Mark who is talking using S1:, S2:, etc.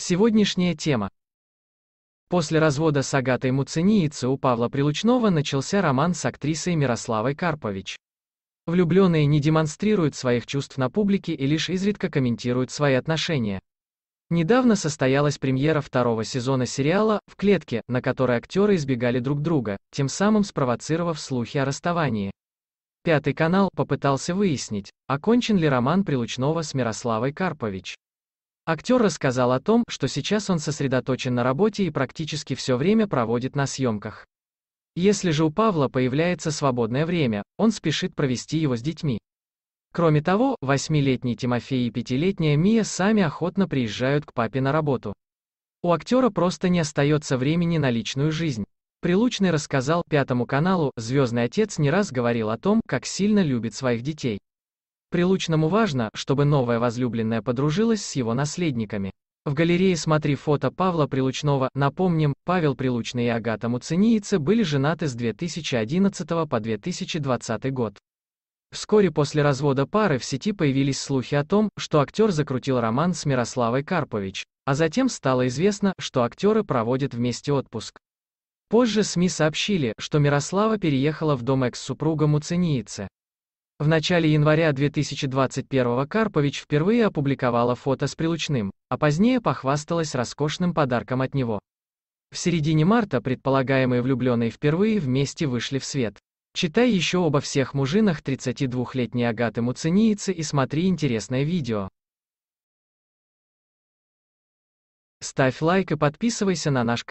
S1: Сегодняшняя тема. После развода с Агатой Муцениице у Павла Прилучного начался роман с актрисой Мирославой Карпович. Влюбленные не демонстрируют своих чувств на публике и лишь изредка комментируют свои отношения. Недавно состоялась премьера второго сезона сериала «В клетке», на которой актеры избегали друг друга, тем самым спровоцировав слухи о расставании. Пятый канал попытался выяснить, окончен ли роман Прилучного с Мирославой Карпович. Актер рассказал о том, что сейчас он сосредоточен на работе и практически все время проводит на съемках. Если же у Павла появляется свободное время, он спешит провести его с детьми. Кроме того, восьмилетний Тимофей и пятилетняя Мия сами охотно приезжают к папе на работу. У актера просто не остается времени на личную жизнь. Прилучный рассказал Пятому каналу, «Звездный отец» не раз говорил о том, как сильно любит своих детей. Прилучному важно, чтобы новая возлюбленная подружилась с его наследниками. В галерее смотри фото Павла Прилучного. Напомним, Павел Прилучный и Агата Муцениица были женаты с 2011 по 2020 год. Вскоре после развода пары в сети появились слухи о том, что актер закрутил роман с Мирославой Карпович, а затем стало известно, что актеры проводят вместе отпуск. Позже СМИ сообщили, что Мирослава переехала в дом экс-супруга Муцениицы. В начале января 2021 Карпович впервые опубликовала фото с прилучным, а позднее похвасталась роскошным подарком от него. В середине марта предполагаемые влюбленные впервые вместе вышли в свет. Читай еще обо всех мужинах 32-летней Агаты Муцениицы и смотри интересное видео. Ставь лайк и подписывайся на наш канал.